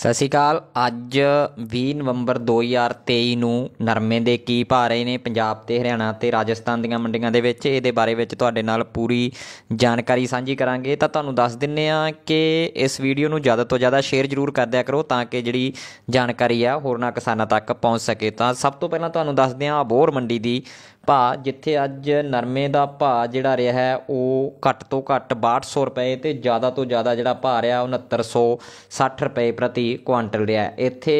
ਸਤਿ ਸ਼੍ਰੀ ਅਕਾਲ ਅੱਜ 20 ਨਵੰਬਰ 2023 ਨੂੰ ਨਰਮੇ ਦੇ ਕੀ ਭਾਅ ਰਹੇ ਨੇ ਪੰਜਾਬ ਤੇ ਹਰਿਆਣਾ ਤੇ ਰਾਜਸਥਾਨ ਦੀਆਂ ਮੰਡੀਆਂ ਦੇ ਵਿੱਚ ਇਹਦੇ ਬਾਰੇ ਵਿੱਚ ਤੁਹਾਡੇ ਨਾਲ ਪੂਰੀ ਜਾਣਕਾਰੀ ਸਾਂਝੀ ਕਰਾਂਗੇ ਤਾਂ ਤੁਹਾਨੂੰ ਦੱਸ ਦਿੰਨੇ ਆ ਕਿ ਇਸ ਵੀਡੀਓ ਨੂੰ ਜ਼ਿਆਦਾ ਤੋਂ ਜ਼ਿਆਦਾ ਸ਼ੇਅਰ ਜ਼ਰੂਰ ਕਰ ਦਿਆ ਕਰੋ ਤਾਂ ਕਿ ਜਿਹੜੀ ਜਾਣਕਾਰੀ ਆ ਹੋਰਨਾਂ ਕਿਸਾਨਾਂ ਤੱਕ ਪਹੁੰਚ ਸਕੇ ਤਾਂ ਸਭ ਤੋਂ ਪਹਿਲਾਂ ਤੁਹਾਨੂੰ ਦੱਸਦੇ ਆ ਬੋਰ ਮੰਡੀ ਦੀ ਭਾ ਜਿੱਥੇ ਅੱਜ ਨਰਮੇ ਦਾ ਭਾਅ ਜਿਹੜਾ ਰਿਹਾ ਹੈ ਉਹ ਘੱਟ ਤੋਂ ਘੱਟ 6200 ਰੁਪਏ ਤੇ ਜ਼ਿਆਦਾ ਤੋਂ ਜ਼ਿਆਦਾ ਜਿਹੜਾ ਭਾਅ ਰਿਹਾ 6960 ਰੁਪਏ ਪ੍ਰਤੀ ਕੁਆਂਟਲ ਰਿਹਾ ਇੱਥੇ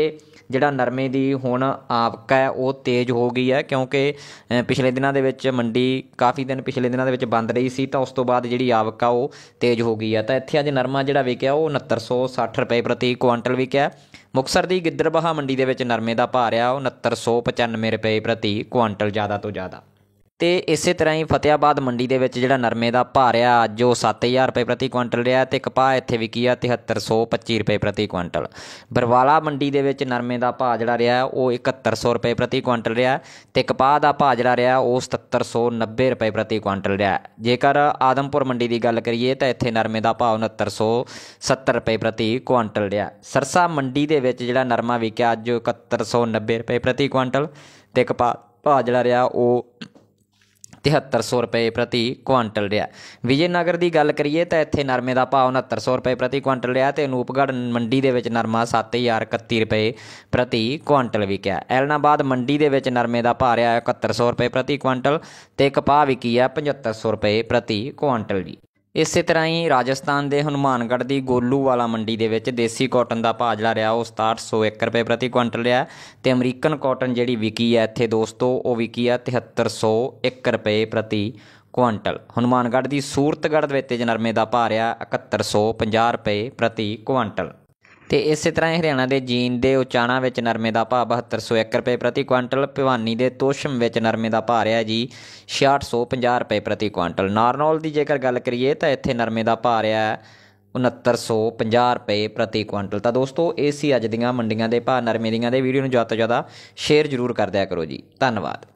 ਜਿਹੜਾ ਨਰਮੇ ਦੀ ਹੁਣ ਆਪਕਾ ਹੈ ਉਹ ਤੇਜ਼ ਹੋ ਗਈ ਹੈ ਕਿਉਂਕਿ ਪਿਛਲੇ ਦਿਨਾਂ ਦੇ ਵਿੱਚ ਮੰਡੀ ਕਾਫੀ ਦਿਨ ਪਿਛਲੇ ਦਿਨਾਂ ਦੇ ਵਿੱਚ ਬੰਦ ਰਹੀ ਸੀ ਤਾਂ ਉਸ ਤੋਂ ਬਾਅਦ ਜਿਹੜੀ ਆਪਕਾ ਉਹ ਤੇਜ਼ ਹੋ ਗਈ ਹੈ ਤਾਂ ਇੱਥੇ ਅੱਜ ਨਰਮਾ ਜਿਹੜਾ ਵਿਕਿਆ ਉਹ 6960 ਰੁਪਏ ਪ੍ਰਤੀ ਕੁਆਂਟਲ ਵਿਕਿਆ ਮੁਕਸਰ ਦੀ ਗਿੱਦਰਬਾਹਾ ਮੰਡੀ ਦੇ ਵਿੱਚ ਨਰਮੇ ਦਾ ਭਾਅ ਰਿਹਾ ਉਹ 6995 ਰੁਪਏ ਪ੍ਰਤੀ ਕੁਆਂਟਲ ਜ਼ਿਆਦਾ ਤੋਂ ਜ਼ਿਆਦਾ ਤੇ ਇਸੇ ਤਰ੍ਹਾਂ ਹੀ ਫਤਿਆਬਾਦ ਮੰਡੀ ਦੇ ਵਿੱਚ ਜਿਹੜਾ ਨਰਮੇ ਦਾ ਭਾਅ ਰਿਹਾ ਜੋ 7000 ਰੁਪਏ ਪ੍ਰਤੀ ਕੁਇੰਟਲ ਰਿਹਾ ਤੇ ਕਪਾਹ ਇੱਥੇ ਵਿਕੀ ਆ 7325 ਰੁਪਏ ਪ੍ਰਤੀ ਕੁਇੰਟਲ ਬਰਵਾਲਾ ਮੰਡੀ ਦੇ ਵਿੱਚ ਨਰਮੇ ਦਾ ਭਾਅ ਜਿਹੜਾ ਰਿਹਾ ਉਹ 7100 ਰੁਪਏ ਪ੍ਰਤੀ ਕੁਇੰਟਲ ਰਿਹਾ ਤੇ ਕਪਾਹ ਦਾ ਭਾਅ ਜਿਹੜਾ ਰਿਹਾ ਉਹ 7790 ਰੁਪਏ ਪ੍ਰਤੀ ਕੁਇੰਟਲ ਰਿਹਾ ਜੇਕਰ ਆਦਮਪੁਰ ਮੰਡੀ ਦੀ ਗੱਲ ਕਰੀਏ ਤਾਂ ਇੱਥੇ ਨਰਮੇ ਦਾ ਭਾਅ 6970 ਰੁਪਏ ਪ੍ਰਤੀ ਕੁਇੰਟਲ ਰਿਹਾ ਸਰਸਾ ਮੰਡੀ ਦੇ ਵਿੱਚ ਜਿਹੜਾ ਨਰਮਾ ਵਿਕਿਆ ਅੱਜ 7190 ਰੁਪਏ ਪ੍ਰਤੀ ਕੁਇੰਟਲ ਤੇ ਕਪਾਹ ਭਾਅ ਜਿਹੜਾ ਰਿਹਾ ਉਹ 7300 ਰੁਪਏ ਪ੍ਰਤੀ ਕੁਆਂਟਲ ਰਿਹਾ ਵਿਜੇਨਗਰ ਦੀ ਗੱਲ ਕਰੀਏ ਤਾਂ ਇੱਥੇ ਨਰਮੇ ਦਾ ਭਾਅ 6900 ਰੁਪਏ ਪ੍ਰਤੀ ਕੁਆਂਟਲ ਰਿਹਾ ਤੇ ਅਨੂਪਗੜ ਮੰਡੀ ਦੇ ਵਿੱਚ ਨਰਮਾ 7031 ਰੁਪਏ ਪ੍ਰਤੀ ਕੁਆਂਟਲ ਵਿਕਿਆ ਐਲਨਾਬਾਦ ਮੰਡੀ ਦੇ ਵਿੱਚ ਨਰਮੇ ਦਾ ਭਾਅ ਰਿਹਾ 7100 ਰੁਪਏ ਪ੍ਰਤੀ ਕੁਆਂਟਲ ਤੇ ਕਪਾਹ ਵਿਕੀ ਆ 7500 ਰੁਪਏ ਪ੍ਰਤੀ ਕੁਆਂਟਲ ਜੀ ਇਸੇ ਤਰ੍ਹਾਂ ਹੀ ਰਾਜਸਥਾਨ ਦੇ ਹਨੂਮਾਨਗੜ੍ਹ ਦੀ ਗੋਲੂ ਵਾਲਾ ਮੰਡੀ ਦੇ ਵਿੱਚ ਦੇਸੀ ਕਾਟਨ ਦਾ ਭਾਅ ਜਿਹੜਾ ਰਿਹਾ ਉਹ 6701 ਰੁਪਏ ਪ੍ਰਤੀ ਕੁਇੰਟਲ ਰਿਹਾ ਤੇ ਅਮਰੀਕਨ ਕਾਟਨ ਜਿਹੜੀ ਵਿਕੀ ਹੈ ਇੱਥੇ ਦੋਸਤੋ ਉਹ ਵਿਕੀ ਹੈ 7301 ਰੁਪਏ ਪ੍ਰਤੀ ਕੁਇੰਟਲ ਹਨੂਮਾਨਗੜ੍ਹ ਦੀ ਸੂਰਤਗੜ੍ਹ ਦੇ ਵਿੱਚ ਜਨਰਮੇ ਦਾ ਭਾਅ ਰਿਹਾ 7150 ਰੁਪਏ ਪ੍ਰਤੀ ਕੁਇੰਟਲ ਤੇ ਇਸੇ ਤਰ੍ਹਾਂ ਹਰਿਆਣਾ ਦੇ ਜੀਨ ਦੇ ਉਚਾਣਾ ਵਿੱਚ ਨਰਮੇ ਦਾ ਭਾਅ 7201 ਰੁਪਏ ਪ੍ਰਤੀ ਕੁਇੰਟਲ ਭਿਵਾਨੀ ਦੇ ਤੋਸ਼ਮ ਵਿੱਚ ਨਰਮੇ ਦਾ ਭਾਅ ਰਿਹਾ ਜੀ 6650 ਰੁਪਏ ਪ੍ਰਤੀ ਕੁਇੰਟਲ ਨਾਰਨੌਲ ਦੀ ਜੇਕਰ ਗੱਲ ਕਰੀਏ ਤਾਂ ਇੱਥੇ ਨਰਮੇ ਦਾ ਭਾਅ ਰਿਹਾ 6950 ਰੁਪਏ ਪ੍ਰਤੀ ਕੁਇੰਟਲ ਤਾਂ ਦੋਸਤੋ ਇਹ ਸੀ ਅੱਜ ਦੀਆਂ ਮੰਡੀਆਂ ਦੇ ਭਾਅ ਨਰਮੇ ਦੀਆਂ ਦੇ ਵੀਡੀਓ ਨੂੰ ਜ਼ਿਆਦਾ ਤੋਂ ਜ਼ਿਆਦਾ ਸ਼ੇਅਰ ਜ਼ਰੂਰ ਕਰ ਦਿਆ ਕਰੋ ਜੀ ਧੰਨਵਾਦ